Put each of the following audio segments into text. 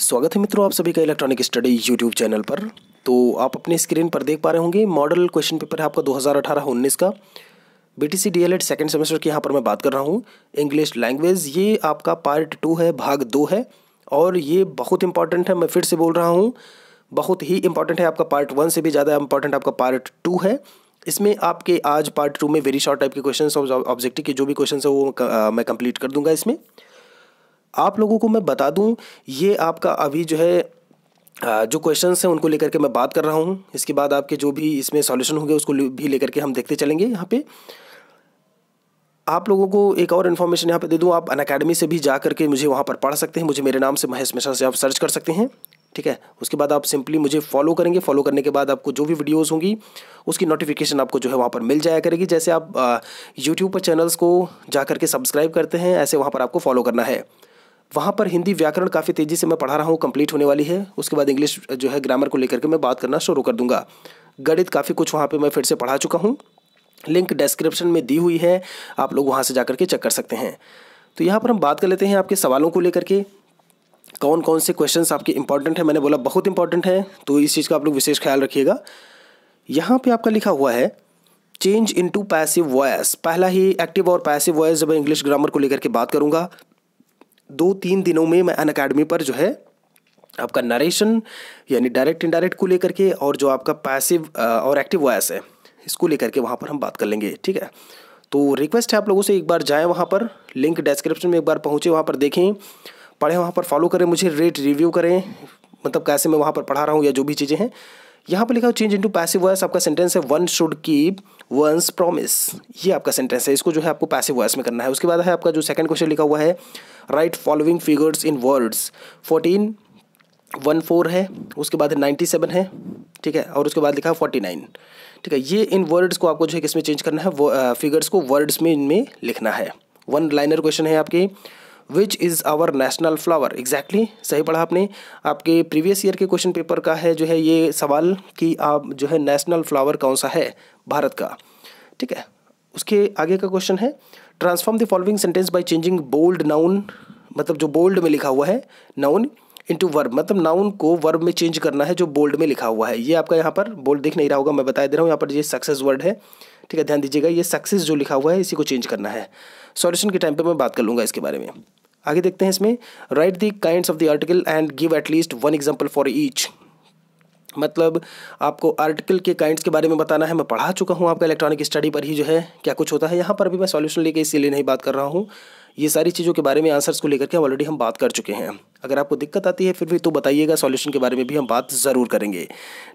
स्वागत है मित्रों आप सभी का इलेक्ट्रॉनिक स्टडी यूट्यूब चैनल पर तो आप अपने स्क्रीन पर देख पा रहे होंगे मॉडल क्वेश्चन पेपर है आपका 2018-19 का बीटीसी डीएलएड सेकंड सेमेस्टर की यहाँ पर मैं बात कर रहा हूँ इंग्लिश लैंग्वेज ये आपका पार्ट टू है भाग दो है और ये बहुत इंपॉर्टेंट है मैं फिर से बोल रहा हूँ बहुत ही इंपॉर्टेंट है आपका पार्ट वन से भी ज़्यादा इंपॉर्टेंट आपका पार्ट टू है इसमें आपके आज पार्ट टू में वेरी शॉर्ट टाइप के क्वेश्चन ऑब्जेक्टिव के जो भी क्वेश्चन है वो मैं कंप्लीट कर दूंगा इसमें आप लोगों को मैं बता दूं ये आपका अभी जो है जो क्वेश्चन हैं उनको लेकर के मैं बात कर रहा हूँ इसके बाद आपके जो भी इसमें सॉल्यूशन होंगे उसको भी लेकर के हम देखते चलेंगे यहाँ पे आप लोगों को एक और इन्फॉर्मेशन यहाँ पे दे दूँ आप अन अकेडमी से भी जा करके मुझे वहाँ पर पढ़ सकते हैं मुझे मेरे नाम से महेश मिश्रा से आप सर्च कर सकते हैं ठीक है उसके बाद आप सिंपली मुझे फॉलो करेंगे फॉलो करने के बाद आपको जो भी वीडियोस होंगी उसकी नोटिफिकेशन आपको जो है वहाँ पर मिल जाया करेगी जैसे आप यूट्यूब पर चैनल्स को जा करके सब्सक्राइब करते हैं ऐसे वहाँ पर आपको फॉलो करना है वहाँ पर हिंदी व्याकरण काफ़ी तेज़ी से मैं पढ़ा रहा हूँ कंप्लीट होने वाली है उसके बाद इंग्लिश जो है ग्रामर को लेकर के मैं बात करना शुरू कर दूंगा गणित काफ़ी कुछ वहाँ पर मैं फिर से पढ़ा चुका हूँ लिंक डिस्क्रिप्शन में दी हुई है आप लोग वहाँ से जा के चेक कर सकते हैं तो यहाँ पर हम बात कर लेते हैं आपके सवालों को लेकर के कौन कौन से क्वेश्चन आपके इंपॉर्टेंट हैं मैंने बोला बहुत इंपॉर्टेंट है तो इस चीज़ का आप लोग विशेष ख्याल रखिएगा यहाँ पे आपका लिखा हुआ है change into passive voice पहला ही एक्टिव और पैसिव वॉयस जब इंग्लिश ग्रामर को लेकर के बात करूँगा दो तीन दिनों में मैं अन अकेडमी पर जो है आपका नरेशन यानी डायरेक्ट इनडायरेक्ट को लेकर के और जो आपका पैसिव और एक्टिव वॉयस है इसको लेकर के वहाँ पर हम बात कर लेंगे ठीक है तो रिक्वेस्ट है आप लोगों से एक बार जाएँ वहाँ पर लिंक डिस्क्रिप्शन में एक बार पहुँचे वहाँ पर देखें पढ़ें वहाँ पर फॉलो करें मुझे रेट रिव्यू करें मतलब कैसे मैं वहाँ पर पढ़ा रहा हूँ या जो भी चीज़ें हैं यहाँ पर लिखा हो चेंज इनटू पैसिव वॉयस आपका सेंटेंस है one should keep one's promise ये आपका सेंटेंस है इसको जो है आपको पैसिव वॉयस में करना है उसके बाद है आपका जो सेकंड क्वेश्चन लिखा हुआ है write following figures in words fourteen one four है उसके बाद नाइन्टी सेवन है ठीक है और उसके बाद लिखा है फोर्टी नाइन ठीक है ये इन वर्ड्स को आपको जो है किसमें चेंज करना है फिगर्स को वर्ड्स में इनमें लिखना है वन लाइनर क्वेश्चन है आपके which is our national flower exactly सही पढ़ा आपने आपके प्रीवियस ईयर के क्वेश्चन पेपर का है जो है ये सवाल कि आप जो है नेशनल फ्लावर कौन सा है भारत का ठीक है उसके आगे का क्वेश्चन है transform the following sentence by changing bold noun मतलब जो बोल्ड में लिखा हुआ है नाउन इंटू वर्ब मतलब नाउन को वर्ब में चेंज करना है जो बोल्ड में लिखा हुआ है ये आपका यहाँ पर बोल्ड दिख नहीं रहा होगा मैं बता दे रहा हूँ यहाँ पर ये सक्सेस वर्ड है ठीक है ध्यान दीजिएगा ये सक्सेस जो लिखा हुआ है इसी को चेंज करना है सॉल्यूशन के टाइम पर मैं बात कर लूँगा इसके बारे में आगे देखते हैं इसमें write the kind of the article and give at least one example for each मतलब आपको आर्टिकल के काइंड्स के बारे में बताना है मैं पढ़ा चुका हूँ आपका इलेक्ट्रॉनिक स्टडी पर ही जो है क्या कुछ होता है यहाँ पर भी मैं सॉल्यूशन लेके इसीलिए नहीं बात कर रहा हूँ ये सारी चीज़ों के बारे में आंसर्स को लेकर के ऑलरेडी हम बात कर चुके हैं अगर आपको दिक्कत आती है फिर भी तो बताइएगा सॉल्यूशन के बारे में भी हम बात ज़रूर करेंगे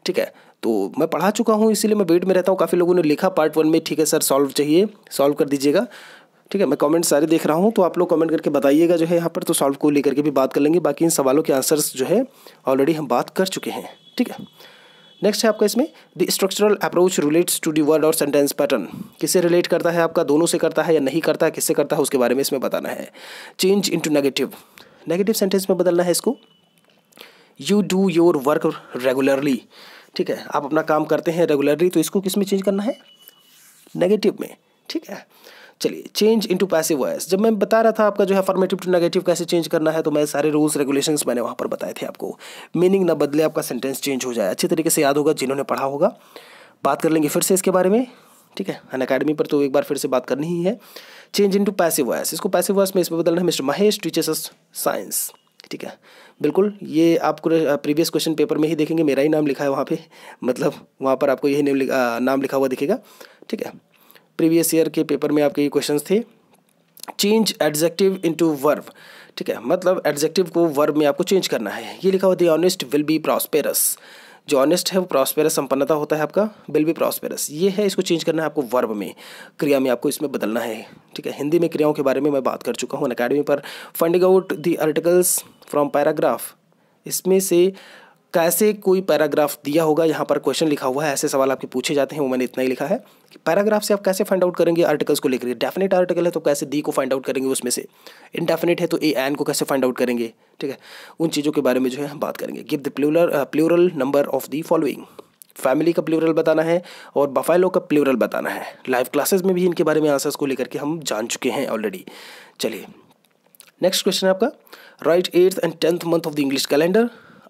ठीक है तो मैं पढ़ा चुका हूँ इसीलिए मैं वेट में रहता हूँ काफ़ी लोगों ने लिखा पार्ट वन में ठीक है सर सॉल्व चाहिए सॉल्व कर दीजिएगा ठीक है मैं कमेंट सारे देख रहा हूँ तो आप लोग कमेंट करके बताइएगा जो है यहाँ पर तो सॉल्व को लेकर के भी बात कर लेंगे बाकी इन सवालों के आंसर्स जो है ऑलरेडी हम बात कर चुके हैं ठीक है नेक्स्ट है आपका इसमें the structural approach relates to the word और सेंटेंस पैटर्न किससे रिलेट करता है आपका दोनों से करता है या नहीं करता है किससे करता है उसके बारे में इसमें बताना है change into negative negative sentence में बदलना है इसको you do your work regularly ठीक है आप अपना काम करते हैं रेगुलरली तो इसको किस में चेंज करना है नेगेटिव में ठीक है चलिए चेंज इनटू पैसिव वॉयस जब मैं बता रहा था आपका जो है फॉर्मेटिव टू नेगेटिव कैसे चेंज करना है तो मैं सारे रूल्स रेगुलेशन मैंने वहाँ पर बताए थे आपको मीनिंग ना बदले आपका सेंटेंस चेंज हो जाए अच्छे तरीके से याद होगा जिन्होंने पढ़ा होगा बात कर लेंगे फिर से इसके बारे में ठीक है अन अकेडमी पर तो एक बार फिर से बात करनी ही है change into passive voice इसको पैसिव वॉयस में इसमें बदलना है मिस्टर महेश टीचर्स साइंस ठीक है बिल्कुल ये आपको प्रीवियस क्वेश्चन पेपर में ही देखेंगे मेरा ही नाम लिखा है वहाँ पे मतलब वहाँ पर आपको यही नाम लिखा हुआ दिखेगा ठीक है प्रीवियस ईयर के पेपर में आपके ये क्वेश्चन थे चेंज एडजेक्टिव टू वर्ब ठीक है मतलब एडजेक्टिव को वर्ब में आपको चेंज करना है ये लिखा हुआ the honest will be prosperous जो ऑनेस्ट है वो प्रॉस्पेरस संपन्नता होता है आपका विल बी प्रॉस्पेरस ये है इसको चेंज करना है आपको वर्ब में क्रिया में आपको इसमें बदलना है ठीक है हिंदी में क्रियाओं के बारे में मैं बात कर चुका हूँ अकेडमी पर finding out the articles from paragraph इसमें से कैसे कोई पैराग्राफ दिया होगा यहाँ पर क्वेश्चन लिखा हुआ है ऐसे सवाल आपके पूछे जाते हैं वो मैंने इतना ही लिखा है कि पैराग्राफ से आप कैसे फाइंड आउट करेंगे आर्टिकल्स को लेकर डेफिनेट आर्टिकल है तो कैसे डी को फाइंड आउट करेंगे उसमें से इनडेफिनेट है तो ए एन को कैसे फाइंड आउट करेंगे ठीक है उन चीज़ों के बारे में जो है हम बात करेंगे give the plural plural number of the following family का प्लूरल बताना है और बफाइलो का प्लूरल बताना है लाइव क्लासेस में भी इनके बारे में आंसर्स को लेकर के हम जान चुके हैं ऑलरेडी चलिए नेक्स्ट क्वेश्चन है आपका write eighth and tenth month of the English calendar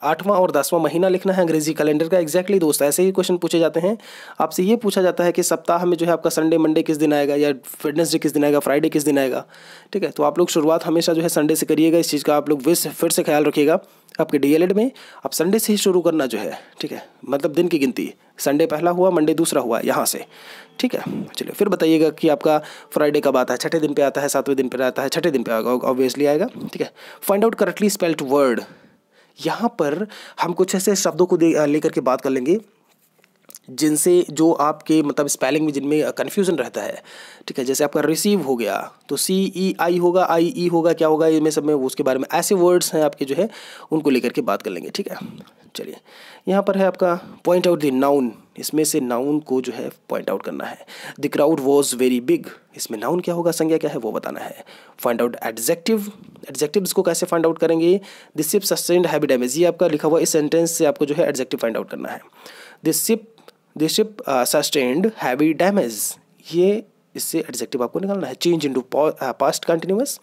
आठवां और दसवां महीना लिखना है अंग्रेजी कैलेंडर का एग्जैक्टली दोस्त ऐसे ही क्वेश्चन पूछे जाते हैं आपसे ये पूछा जाता है कि सप्ताह में जो है आपका संडे मंडे किस दिन आएगा या वेडनेसडे किस दिन आएगा फ्राइडे किस दिन आएगा ठीक है तो आप लोग शुरुआत हमेशा जो है संडे से करिएगा इस चीज़ का आप लोग फिर से ख्याल रखिएगा आपके डी में आप संडे से ही शुरू करना जो है ठीक है मतलब दिन की गिनती संडे पहला हुआ मंडे दूसरा हुआ यहाँ से ठीक है चलिए फिर बताइएगा कि आपका फ्राइडे कब आता है छठे दिन पे आता है सातवें दिन पे आता है छठे दिन पे आएगा ऑब्वियसली आएगा ठीक है find out correctly spelled word यहाँ पर हम कुछ ऐसे शब्दों को लेकर के बात कर लेंगे जिनसे जो आपके मतलब स्पेलिंग में जिनमें कन्फ्यूज़न रहता है ठीक है जैसे आपका रिसीव हो गया तो सी ई आई होगा आई ई e होगा क्या होगा इनमें सब में उसके बारे में ऐसे वर्ड्स हैं आपके जो है उनको लेकर के बात कर लेंगे ठीक है चलिए यहाँ पर है आपका पॉइंट आउट द नाउन इसमें से नाउन को जो है पॉइंट आउट करना है the crowd was very big इसमें नाउन क्या होगा संज्ञा क्या है वो बताना है फाइंड आउट एडजेक्टिव एडजेक्टिव इसको कैसे फाइंड आउट करेंगे this ship sustained heavy damage ये आपका लिखा हुआ इस सेंटेंस से आपको जो है एडजेक्टिव फाइंड आउट करना है this ship the ship sustained heavy damage ये इससे एडजेक्टिव आपको निकालना है change into past continuous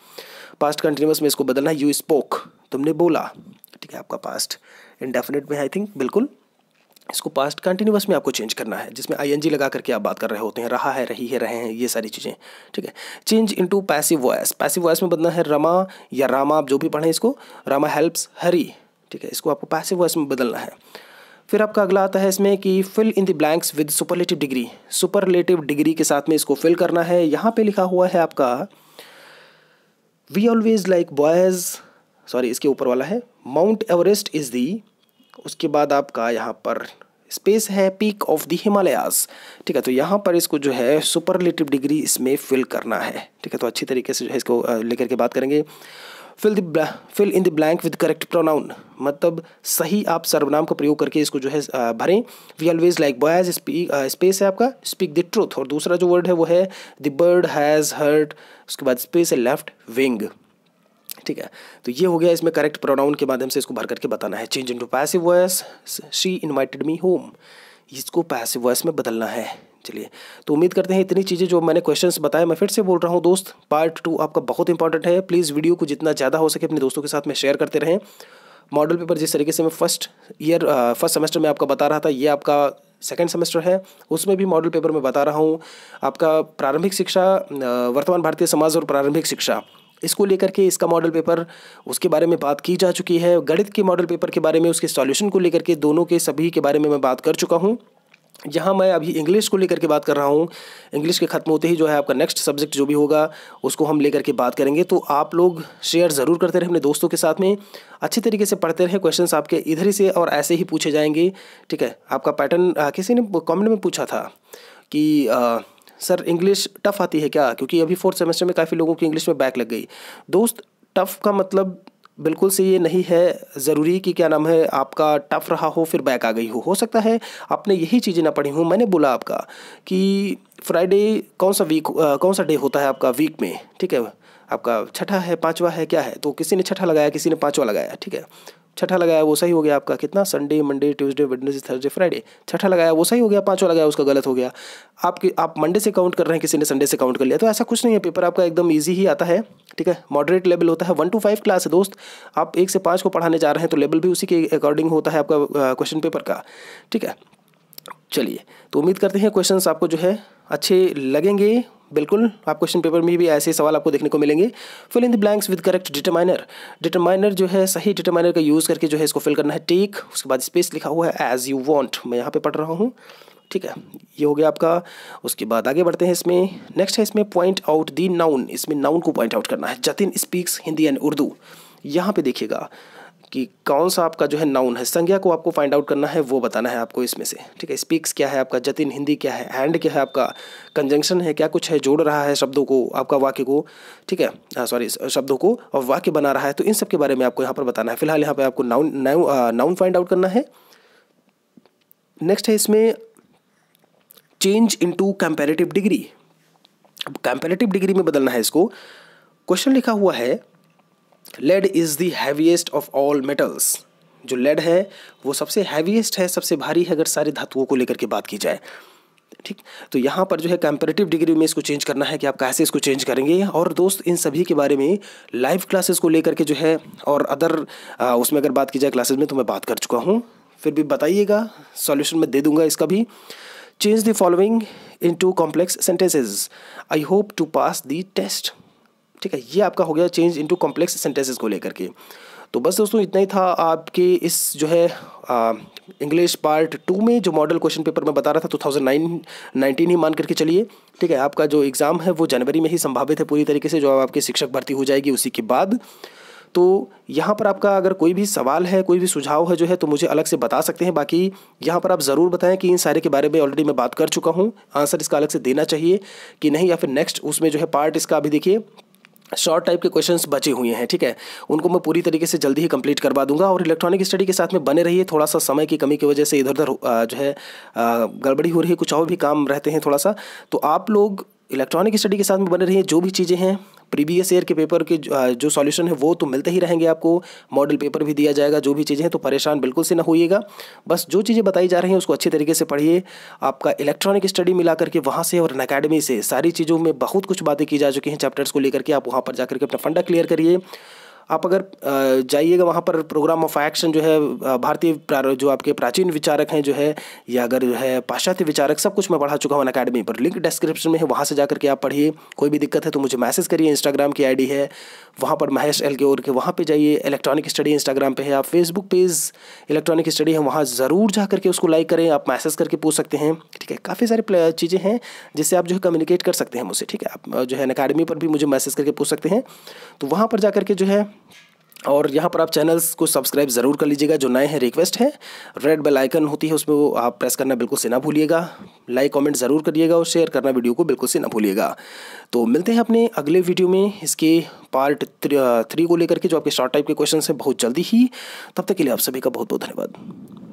past continuous में इसको बदलना है यू स्पोक तुमने बोला ठीक है आपका पास्ट इनडेफिनेट में आई थिंक बिल्कुल इसको पास्ट कंटिन्यूस में आपको चेंज करना है जिसमें आईएनजी लगा करके आप बात कर रहे होते हैं रहा है रही है रहे हैं ये सारी चीज़ें ठीक है change into passive voice passive voice में बदलना है रमा या रामा आप जो भी पढ़ें इसको रामा हेल्प्स हरी ठीक है इसको आपको पैसिव वॉयस में बदलना है फिर आपका अगला आता है इसमें कि fill in the blanks with superlative degree superlative degree के साथ में इसको फिल करना है यहाँ पे लिखा हुआ है आपका we always like boys sorry इसके ऊपर वाला है माउंट एवरेस्ट इज़ दी उसके बाद आपका यहाँ पर स्पेस है पीक ऑफ द हिमालयास ठीक है तो यहाँ पर इसको जो है सुपरलेटिव डिग्री इसमें फिल करना है ठीक है तो अच्छी तरीके से जो है इसको लेकर के बात करेंगे fill the fill in the blank with correct pronoun मतलब सही आप सर्वनाम का प्रयोग करके इसको जो है भरें we always like boys space है आपका स्पीक द ट्रूथ और दूसरा जो वर्ड है वो है द बर्ड हैज़ हर्ट उसके बाद स्पेस है लेफ्ट विंग ठीक है तो ये हो गया इसमें करेक्ट प्रोनाउन के माध्यम से इसको भर करके बताना है change into passive voice she invited me home इसको पैसिव वॉयस में बदलना है चलिए तो उम्मीद करते हैं इतनी चीज़ें जो मैंने क्वेश्चंस बताए मैं फिर से बोल रहा हूँ दोस्त पार्ट टू आपका बहुत इंपॉर्टेंट है प्लीज़ वीडियो को जितना ज़्यादा हो सके अपने दोस्तों के साथ में शेयर करते रहें मॉडल पेपर जिस तरीके से मैं फर्स्ट ईयर फर्स्ट सेमेस्टर में आपका बता रहा था ये आपका सेकेंड सेमेस्टर है उसमें भी मॉडल पेपर में बता रहा हूँ आपका प्रारंभिक शिक्षा वर्तमान भारतीय समाज और प्रारंभिक शिक्षा इसको लेकर के इसका मॉडल पेपर उसके बारे में बात की जा चुकी है गणित के मॉडल पेपर के बारे में उसके सॉल्यूशन को लेकर के दोनों के सभी के बारे में मैं बात कर चुका हूँ जहाँ मैं अभी इंग्लिश को लेकर के बात कर रहा हूँ इंग्लिश के ख़त्म होते ही जो है आपका नेक्स्ट सब्जेक्ट जो भी होगा उसको हम लेकर के बात करेंगे तो आप लोग शेयर ज़रूर करते रहे अपने दोस्तों के साथ में अच्छे तरीके से पढ़ते रहे क्वेश्चन आपके इधर ही से और ऐसे ही पूछे जाएंगे ठीक है आपका पैटर्न किसी ने कॉमेंट में पूछा था कि आ, सर इंग्लिश टफ़ आती है क्या क्योंकि अभी फोर्थ सेमेस्टर में काफ़ी लोगों की इंग्लिश में बैक लग गई दोस्त टफ़ का मतलब बिल्कुल से ये नहीं है ज़रूरी कि क्या नाम है आपका टफ रहा हो फिर बैक आ गई हो हो सकता है आपने यही चीज़ें ना पढ़ी हूँ मैंने बोला आपका कि फ्राइडे कौन सा वीक आ, कौन सा डे होता है आपका वीक में ठीक है आपका छठा है पाँचवा है क्या है तो किसी ने छठा लगाया किसी ने पाँचवा लगाया ठीक है छठा लगाया वो सही हो गया आपका कितना Sunday Monday Tuesday Wednesday Thursday Friday छठा लगाया वो सही हो गया पांचवा लगाया उसका गलत हो गया आपके आप मंडे से काउंट कर रहे हैं किसी ने संडे से काउंट कर लिया तो ऐसा कुछ नहीं है पेपर आपका एकदम ईजी ही आता है ठीक है मॉडरेट लेवल होता है वन टू फाइव क्लास है दोस्त आप एक से पाँच को पढ़ाने जा रहे हैं तो लेवल भी उसी के अकॉर्डिंग होता है आपका क्वेश्चन पेपर का ठीक है चलिए तो उम्मीद करते हैं क्वेश्चन आपको जो है अच्छे लगेंगे बिल्कुल आप क्वेश्चन पेपर में भी ऐसे सवाल आपको देखने को मिलेंगे fill in the blanks with correct determiner determiner जो है सही डिटरमाइनर का यूज़ करके जो है इसको फिल करना है टेक उसके बाद स्पेस लिखा हुआ है एज यू वॉन्ट मैं यहाँ पे पढ़ रहा हूँ ठीक है ये हो गया आपका उसके बाद आगे बढ़ते हैं इसमें नेक्स्ट है इसमें पॉइंट आउट दी नाउन इसमें नाउन को पॉइंट आउट करना है जतिन स्पीक्स हिंदी एंड उर्दू यहाँ पे देखिएगा कि कौन सा आपका जो है नाउन है संज्ञा को आपको फाइंड आउट करना है वो बताना है आपको इसमें से ठीक है स्पीक्स क्या है आपका जतिन हिंदी क्या है हैंड क्या है आपका कंजंक्शन है क्या कुछ है जोड़ रहा है शब्दों को आपका वाक्य को ठीक है सॉरी हाँ, शब्दों को और वाक्य बना रहा है तो इन सब के बारे में आपको यहाँ पर बताना है फिलहाल यहाँ पर आपको नाउन नाउन फाइंड आउट करना है नेक्स्ट है इसमें change into comparative degree comparative degree में बदलना है इसको क्वेश्चन लिखा हुआ है lead is the heaviest of all metals जो लेड है वो सबसे हैवीएस्ट है सबसे भारी है अगर सारे धातुओं को लेकर के बात की जाए ठीक तो यहाँ पर जो है कंपेरेटिव डिग्री में इसको चेंज करना है कि आप कैसे इसको चेंज करेंगे और दोस्त इन सभी के बारे में लाइव क्लासेस को लेकर के जो है और अदर उसमें अगर बात की जाए क्लासेस में तो मैं बात कर चुका हूँ फिर भी बताइएगा सॉल्यूशन में दे दूंगा इसका भी change the following into complex sentences I hope to pass the test ठीक है ये आपका हो गया चेंज इनटू कॉम्प्लेक्स सेंटेंसेस को लेकर के तो बस दोस्तों इतना ही था आपके इस जो है इंग्लिश पार्ट टू में जो मॉडल क्वेश्चन पेपर मैं बता रहा था टू थाउजेंड नाइन नाइनटीन ही मान करके चलिए ठीक है आपका जो एग्ज़ाम है वो जनवरी में ही संभावित है पूरी तरीके से जो आपकी शिक्षक भर्ती हो जाएगी उसी के बाद तो यहाँ पर आपका अगर कोई भी सवाल है कोई भी सुझाव है जो है तो मुझे अलग से बता सकते हैं बाकी यहाँ पर आप ज़रूर बताएं कि इन सारे के बारे में ऑलरेडी मैं बात कर चुका हूँ आंसर इसका अलग से देना चाहिए कि नहीं या फिर नेक्स्ट उसमें जो है पार्ट इसका अभी देखिए शॉर्ट टाइप के क्वेश्चंस बचे हुए हैं ठीक है उनको मैं पूरी तरीके से जल्दी ही कंप्लीट करवा दूंगा और इलेक्ट्रॉनिक स्टडी के साथ में बने रहिए थोड़ा सा समय की कमी की वजह से इधर उधर जो है गड़बड़ी हो रही है कुछ और भी काम रहते हैं थोड़ा सा तो आप लोग इलेक्ट्रॉनिक स्टडी के साथ में बने रहिए जो भी चीज़ें हैं प्रीवियस ईयर के पेपर के जो सॉल्यूशन है वो तो मिलते ही रहेंगे आपको मॉडल पेपर भी दिया जाएगा जो भी चीज़ें हैं तो परेशान बिल्कुल से ना होइएगा बस जो चीज़ें बताई जा रही हैं उसको अच्छे तरीके से पढ़िए आपका इलेक्ट्रॉनिक स्टडी मिला करके वहाँ से और अकेडमी से सारी चीज़ों में बहुत कुछ बातें की जा चुकी हैं चैप्टर्स को लेकर के आप वहाँ पर जाकर के अपना फंडा क्लियर करिए आप अगर जाइएगा वहाँ पर प्रोग्राम ऑफ एक्शन जो है भारतीय जो आपके प्राचीन विचारक हैं जो है या अगर जो है पाश्चात्य विचारक सब कुछ मैं पढ़ा चुका हूँ अकेडमी पर लिंक डिस्क्रिप्शन में है वहाँ से जा करके आप पढ़िए कोई भी दिक्कत है तो मुझे मैसेज करिए इंस्टाग्राम की आई है वहाँ पर महेश एल के और के वहाँ पर जाइए इलेक्ट्रॉनिक स्टडी इंस्टाग्राम पर है आप फेसबुक पेज इलेक्ट्रॉनिक स्टडी है वहाँ ज़रूर जा करके उसको लाइक करें आप मैसेज करके पूछ सकते हैं ठीक है काफ़ी सारी चीज़ें हैं जिससे आप जो है कम्युनिकेट कर सकते हैं मुझसे ठीक है आप जो है अकेडमी पर भी मुझे मैसेज करके पूछ सकते हैं तो वहाँ पर जा करके जो है और यहाँ पर आप चैनल्स को सब्सक्राइब ज़रूर कर लीजिएगा जो नए हैं रिक्वेस्ट है रेड बेल आइकन होती है उसमें वो आप प्रेस करना बिल्कुल से ना भूलिएगा लाइक कमेंट ज़रूर करिएगा और शेयर करना वीडियो को बिल्कुल से ना भूलिएगा तो मिलते हैं अपने अगले वीडियो में इसके पार्ट थ्री को लेकर के जो आपके शॉर्ट टाइप के क्वेश्चन हैं बहुत जल्दी ही तब तक के लिए आप सभी का बहुत बहुत धन्यवाद